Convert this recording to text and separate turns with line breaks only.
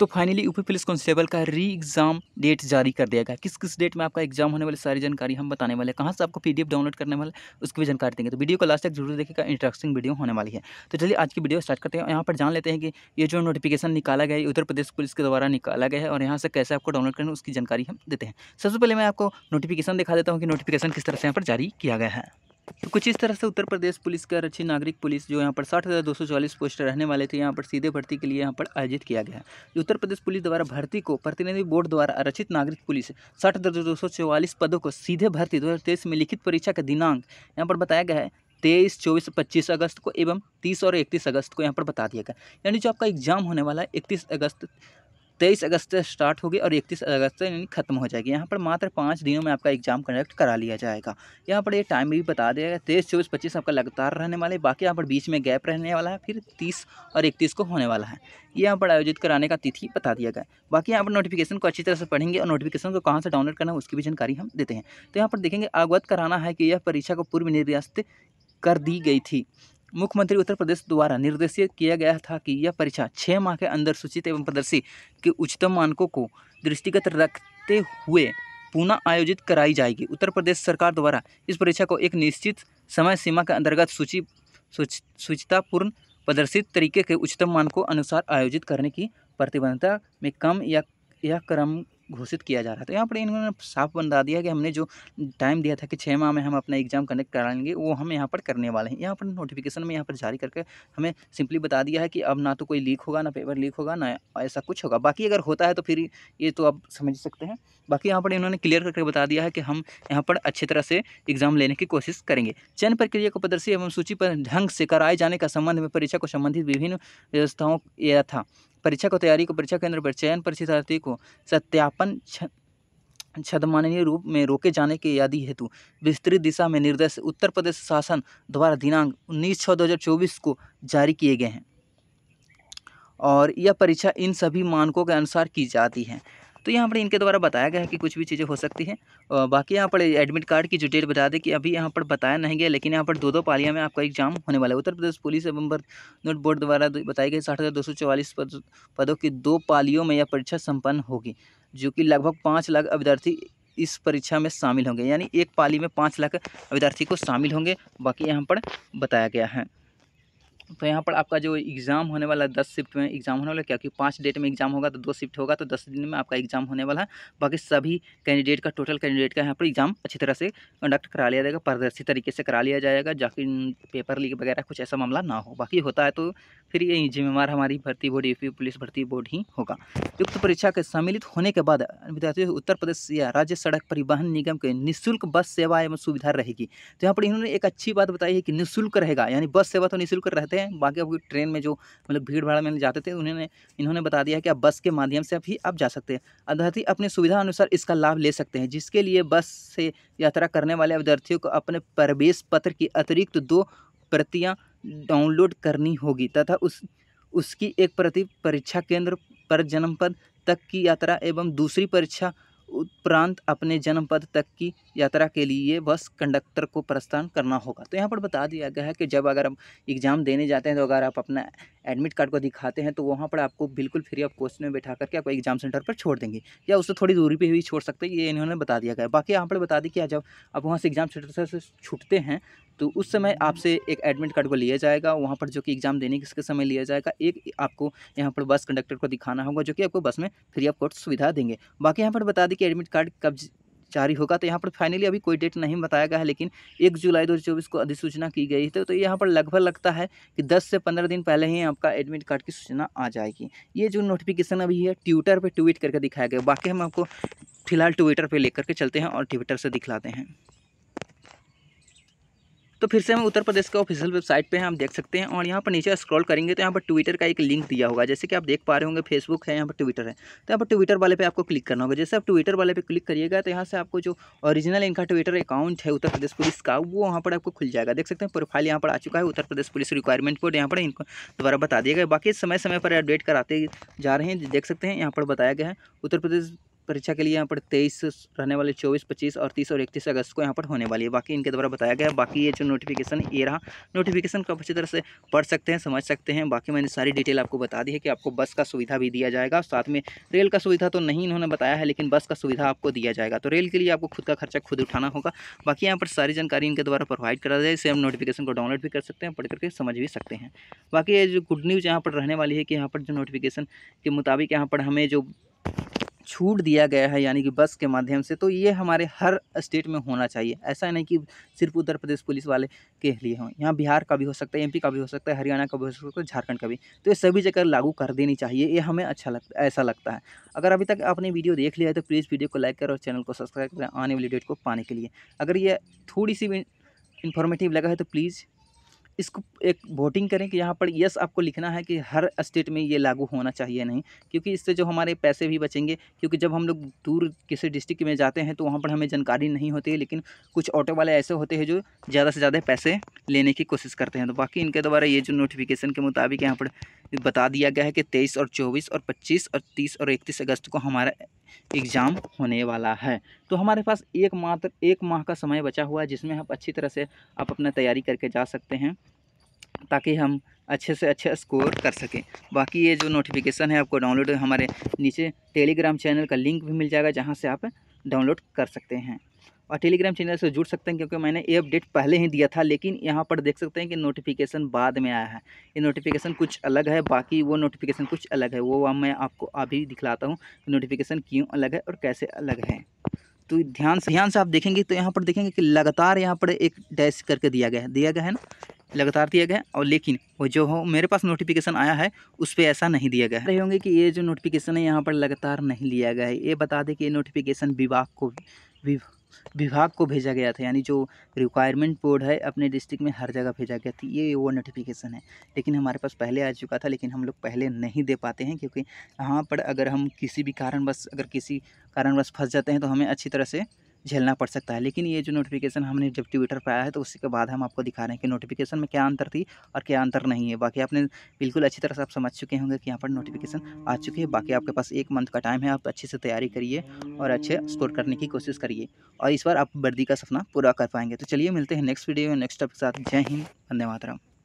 तो finally UP police constable का री एग्ज़ाम डेट जारी कर दिया गया किस किस डेट में आपका एग्जाम होने वाली सारी जानकारी हम बताने वाले कहाँ से आपको पीडीएफ डाउनलोड करने वाले उसकी भी जानकारी देंगे तो वीडियो को लास्ट तक जरूर देखेगा इंटरेस्टिंग वीडियो होने वाली है तो चलिए आज की वीडियो स्टार्ट करते हैं यहाँ पर जान लेते हैं कि ये जो नोटिफिकेशन निकाला गया है उत्तर प्रदेश पुलिस के द्वारा निकाला गया है और यहाँ से कैसे आपको डाउनलोड करना उसकी जानकारी हम देते हैं सबसे पहले मैं आपको नोटिफिकेशन दिखा देता हूँ कि नोटिफिकेशन किस तरह से यहाँ पर जारी किया गया है तो कुछ इस तरह से उत्तर प्रदेश पुलिस का अच्छी नागरिक पुलिस जो यहाँ पर साठ हज़ार दो सौ चालीस पोस्ट रहने वाले थे यहाँ पर सीधे भर्ती के लिए यहाँ पर आयोजित किया गया है उत्तर प्रदेश पुलिस द्वारा भर्ती को प्रतिनिधि बोर्ड द्वारा आरक्षित नागरिक पुलिस साठ हज़ार दो सौ चौवालीस पदों को सीधे भर्ती दो हज़ार तेईस में लिखित परीक्षा का दिनांक यहाँ पर बताया गया है तेईस चौबीस पच्चीस अगस्त को एवं तीस और इकतीस अगस्त को यहाँ पर बता दिया गया यानी जो आपका एग्जाम होने वाला है इकतीस अगस्त तेईस अगस्त से स्टार्ट होगी और इकतीस अगस्त से यानी खत्म हो जाएगी यहाँ पर मात्र पाँच दिनों में आपका एग्जाम कंडक्ट करा लिया जाएगा यहाँ पर ये टाइम भी बता दिया गया तेईस चौबीस पच्चीस आपका लगातार रहने वाले बाकी यहाँ पर बीच में गैप रहने वाला है फिर तीस और इकतीस को होने वाला है ये यहाँ पर आयोजित कराने का तिथि बता दिया गया बाकी यहाँ पर नोटिफिकेशन को अच्छी तरह से पढ़ेंगे और नोटिफिकेशन को कहाँ से डाउनलोड करना है उसकी भी जानकारी हम देते हैं तो यहाँ पर देखेंगे अवगत कराना है कि यह परीक्षा को पूर्व निर्यास्त कर दी गई थी मुख्यमंत्री उत्तर प्रदेश द्वारा निर्देशित किया गया था कि यह परीक्षा छः माह के अंदर सूचित एवं प्रदर्शी के उच्चतम मानकों को दृष्टिगत रखते हुए पुनः आयोजित कराई जाएगी उत्तर प्रदेश सरकार द्वारा इस परीक्षा को एक निश्चित समय सीमा के अंतर्गत सूची सूचितापूर्ण प्रदर्शित तरीके के उच्चतम मानकों अनुसार आयोजित करने की प्रतिबद्धता में कम या यह क्रम घोषित किया जा रहा था तो यहाँ पर इन्होंने साफ बता दिया कि हमने जो टाइम दिया था कि छः माह में हम अपना एग्ज़ाम कंडक्ट कराएंगे वो हम यहाँ पर करने वाले हैं यहाँ पर नोटिफिकेशन में यहाँ पर जारी करके हमें सिंपली बता दिया है कि अब ना तो कोई लीक होगा ना पेपर लीक होगा ना ऐसा कुछ होगा बाकी अगर होता है तो फिर ये तो आप समझ सकते हैं बाकी यहाँ पर इन्होंने क्लियर करके बता दिया है कि हम यहाँ पर अच्छी तरह से एग्ज़ाम लेने की कोशिश करेंगे चयन प्रक्रिया को प्रदर्शी एवं सूची पर ढंग से कराए जाने का संबंध में परीक्षा को संबंधित विभिन्न व्यवस्थाओं यह था परीक्षा को तैयारी को परीक्षा केंद्र पर चयन परीक्षार्थी को सत्यापन छदमाननीय रूप में रोके जाने के आदि हेतु विस्तृत दिशा में निर्देश उत्तर प्रदेश शासन द्वारा दिनांक उन्नीस छः दो हज़ार चौबीस को जारी किए गए हैं और यह परीक्षा इन सभी मानकों के अनुसार की जाती है तो यहाँ पर इनके द्वारा बताया गया है कि कुछ भी चीज़ें हो सकती है बाकी यहाँ पर एडमिट कार्ड की जो डेट बता दें कि अभी यहाँ पर बताया नहीं गया लेकिन यहाँ पर दो दो पालियाँ में आपका एग्जाम होने वाला है उत्तर प्रदेश पुलिस एवं नोट बोर्ड द्वारा बताई गई साठ पदों की दो पालियों में यह परीक्षा सम्पन्न होगी जो कि लगभग पाँच लाख अभ्यर्थी इस परीक्षा में शामिल होंगे यानी एक पाली में पाँच लाख अभ्यर्थी को शामिल होंगे बाकी यहाँ पर बताया गया है तो यहाँ पर आपका जो एग्ज़ाम होने वाला है दस शिफ्ट में एग्ज़ाम होने वाला है क्योंकि पाँच डेट में एग्ज़ाम होगा तो दो शिफ्ट होगा तो दस दिन में आपका एग्ज़ाम होने वाला है बाकी सभी कैंडिडेट का टोटल कैंडिडेट का यहाँ पर एग्ज़ाम अच्छी तरह से कंडक्ट करा लिया जाएगा पारदर्शी तरीके से करा लिया जाएगा जाकि पेपर लीक वगैरह कुछ ऐसा मामला ना हो बाकी होता है तो फिर ये जिम्मेवार हमारी भर्ती बोर्ड यूपी पुलिस भर्ती बोर्ड ही होगा युक्त परीक्षा के सम्मिलित होने के बाद विद्यार्थियों उत्तर प्रदेश या राज्य सड़क परिवहन निगम के निःशुल्क बस सेवा एवं सुविधा रहेगी तो यहाँ पर इन्होंने एक अच्छी बात बताई है कि निःशुल्क रहेगा यानी बस सेवा तो निःशुल्क रहते सकते हैं बाकी अब ट्रेन में जो मतलब भीड़ भाड़ में जाते थे उन्होंने इन्होंने बता दिया कि आप बस के माध्यम से अभी आप जा सकते हैं अभ्यर्थी अपनी सुविधा अनुसार इसका लाभ ले सकते हैं जिसके लिए बस से यात्रा करने वाले अभ्यर्थियों को अपने प्रवेश पत्र की अतिरिक्त दो प्रतियाँ डाउनलोड करनी होगी तथा उस उसकी एक प्रति परीक्षा केंद्र पर जन्मपद तक की यात्रा एवं दूसरी परीक्षा उपरांत अपने जन्मपद तक की यात्रा के लिए बस कंडक्टर को प्रस्थान करना होगा तो यहाँ पर बता दिया गया है कि जब अगर हम एग्ज़ाम देने जाते हैं तो अगर आप अपना एडमिट कार्ड को दिखाते हैं तो वहाँ पर आपको बिल्कुल फ्री ऑफ कॉस्ट में बैठा करके आपको एग्ज़ाम सेंटर पर छोड़ देंगे या उससे थोड़ी दूरी पर भी छोड़ सकते हैं ये इन्होंने बता दिया गया बाकी यहाँ पर बता दी कि जब आप वहाँ से एग्ज़ाम सेंटर से छूटते हैं तो उस समय आपसे एक एडमिट कार्ड को लिया जाएगा वहाँ पर जो कि एग्ज़ाम देने के समय लिया जाएगा एक आपको यहाँ पर बस कंडक्टर को दिखाना होगा जो कि आपको बस में फ्री ऑफ कॉस्ट सुविधा देंगे बाकी यहाँ पर बता दें कि एडमिट कार्ड कब जारी होगा तो यहाँ पर फाइनली अभी कोई डेट नहीं बताया गया है लेकिन एक जुलाई चौबीस को अधिसूचना की गई है तो यहाँ पर लगभग लगता है कि 10 से 15 दिन पहले ही आपका एडमिट कार्ड की सूचना आ जाएगी ये जो नोटिफिकेशन अभी है ट्विटर पर ट्वीट करके दिखाया गया बाकी हम आपको फिलहाल ट्विटर पर लेकर के चलते हैं और ट्विटर से दिखलाते हैं तो फिर से हम उत्तर प्रदेश के ऑफिशियल वेबसाइट पे हैं हम देख सकते हैं और यहाँ पर नीचे स्क्रॉल करेंगे तो यहाँ पर ट्विटर का एक लिंक दिया होगा जैसे कि आप देख पा रहे होंगे फेसबुक है यहाँ पर ट्विटर है तो यहाँ पर ट्विटर वाले पे आपको क्लिक करना होगा जैसे आप ट्विटर वाले पे क्लिक करिएगा तो यहाँ से आपको जो ऑरिजिनल इनका ट्विटर अकाउंट है उत्तर प्रदेश पुलिस का वो वहाँ पर आपको खुल जाएगा देख सकते हैं प्रोफाइल यहाँ पर आ चुका है Uttar Pradesh police requirement code यहाँ पर इनको द्वारा बता दिया गया बाकी समय समय पर अपडेट कराते जा रहे हैं देख सकते हैं यहाँ पर बताया गया है उत्तर प्रदेश परीक्षा के लिए यहाँ पर तेईस रहने वाले चौबीस पच्चीस और तीस और इकतीस अगस्त को यहाँ पर होने वाली है बाकी इनके द्वारा बताया गया बाकी ये जो नोटिफिकेशन ये रहा नोटिफिकेशन को अच्छी तरह से पढ़ सकते हैं समझ सकते हैं बाकी मैंने सारी डिटेल आपको बता दी है कि आपको बस का सुविधा भी दिया जाएगा साथ में रेल का सुविधा तो नहीं इन्होंने बताया है लेकिन बस का सुविधा आपको दिया जाएगा तो रेल के लिए आपको खुद का खर्चा खुद उठाना होगा बाकी यहाँ पर सारी जानकारी इनके द्वारा प्रोवाइड करा जाए इसे हम नोटिफिकेशन को डाउनलोड भी कर सकते हैं पढ़ करके समझ भी सकते हैं बाकी ये जो गुड न्यूज़ यहाँ पर रहने वाली है कि यहाँ पर जो नोटिफिकेशन के मुताबिक यहाँ पर हमें जो छूट दिया गया है यानी कि बस के माध्यम से तो ये हमारे हर स्टेट में होना चाहिए ऐसा नहीं कि सिर्फ उत्तर प्रदेश पुलिस वाले के लिए हों यहाँ बिहार का भी हो सकता है एमपी का भी हो सकता है हरियाणा का भी हो सकता है तो झारखंड का भी तो ये सभी जगह लागू कर देनी चाहिए ये हमें अच्छा लगता ऐसा लगता है अगर अभी तक आपने वीडियो देख लिया है तो प्लीज़ वीडियो को लाइक करें और चैनल को सब्सक्राइब करें आने वाली डेट को पाने के लिए अगर ये थोड़ी सी भी इन्फॉर्मेटिव लगा है तो प्लीज़ इसको एक वोटिंग करें कि यहाँ पर यस आपको लिखना है कि हर स्टेट में ये लागू होना चाहिए नहीं क्योंकि इससे जो हमारे पैसे भी बचेंगे क्योंकि जब हम लोग दूर किसी डिस्ट्रिक्ट में जाते हैं तो वहाँ पर हमें जानकारी नहीं होती है लेकिन कुछ ऑटो वाले ऐसे होते हैं जो ज़्यादा से ज़्यादा पैसे लेने की कोशिश करते हैं तो बाकी इनके द्वारा ये जो नोटिफिकेशन के मुताबिक यहाँ पर बता दिया गया है कि तेईस और चौबीस और पच्चीस और तीस और इकतीस अगस्त को हमारा एग्ज़ाम होने वाला है तो हमारे पास एक मात्र एक माह का समय बचा हुआ है जिसमें आप अच्छी तरह से आप अपना तैयारी करके जा सकते हैं ताकि हम अच्छे से अच्छे स्कोर कर सकें बाकी ये जो नोटिफिकेशन है आपको डाउनलोड हमारे नीचे टेलीग्राम चैनल का लिंक भी मिल जाएगा जहाँ से आप डाउनलोड कर सकते हैं और टेलीग्राम चैनल से जुड़ सकते हैं क्योंकि मैंने ये अपडेट पहले ही दिया था लेकिन यहाँ पर देख सकते हैं कि नोटिफिकेशन बाद में आया है ये नोटिफिकेशन कुछ अलग है बाकी वो नोटिफिकेशन कुछ अलग है वो मैं आपको अभी दिखलाता हूँ नोटिफिकेशन क्यों अलग है और कैसे अलग है तो ध्यान से ध्यान से आप देखेंगे तो यहाँ पर देखेंगे कि लगातार यहाँ पर एक डैश करके दिया गया है दिया गया है ना लगातार दिया गया और लेकिन वो जो हो मेरे पास नोटिफिकेशन आया है उस पर ऐसा नहीं दिया गया रहे होंगे कि ये जो नोटिफिकेशन है यहाँ पर लगातार नहीं लिया गया है ये बता दें कि ये नोटिफिकेशन विभाग को विभाग को भेजा गया था यानी जो रिक्वायरमेंट बोर्ड है अपने डिस्ट्रिक्ट में हर जगह भेजा गया था ये वो नोटिफिकेशन है लेकिन हमारे पास पहले आ चुका था लेकिन हम लोग पहले नहीं दे पाते हैं क्योंकि यहाँ पर अगर हम किसी भी कारणवश अगर किसी कारणवश फंस जाते हैं तो हमें अच्छी तरह से झेलना पड़ सकता है लेकिन ये जो नोटिफिकेशन हमने जब ट्विटर पर आया है तो उसके बाद हम आपको दिखा रहे हैं कि नोटिफिकेशन में क्या अंतर थी और क्या अंतर नहीं है बाकी आपने बिल्कुल अच्छी तरह से आप समझ चुके होंगे कि यहाँ पर नोटिफिकेशन आ चुकी है बाकी आपके पास एक मंथ का टाइम है आप अच्छे से तैयारी करिए और अच्छे स्कोर करने की कोशिश करिए और इस बार आप वर्दी का सपना पूरा कर पाएंगे तो चलिए मिलते हैं नेक्स्ट वीडियो नेक्स्ट टॉपिक के साथ जय हिंद वंदे मातरम